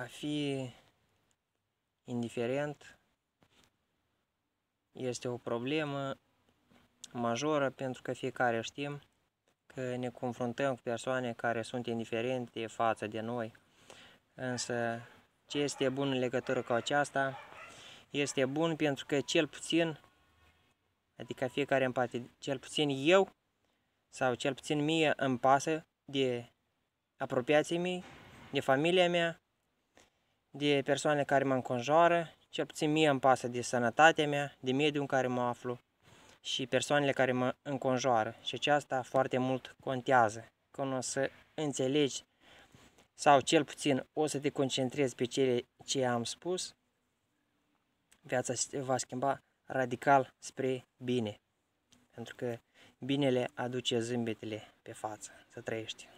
A fi indiferent este o problemă majoră pentru că fiecare știm că ne confruntăm cu persoane care sunt indiferente față de noi. Însă ce este bun în legătură cu aceasta este bun pentru că cel puțin, adică fiecare îmi cel puțin eu sau cel puțin mie îmi pasă de apropiații mei, de familia mea, de persoane care mă înconjoară, cel puțin mie îmi pasă de sănătatea mea, de mediul în care mă aflu și persoanele care mă înconjoară. Și aceasta foarte mult contează. Când o să înțelegi sau cel puțin o să te concentrezi pe cele ce am spus, viața se va schimba radical spre bine. Pentru că binele aduce zâmbetele pe față, să trăiești.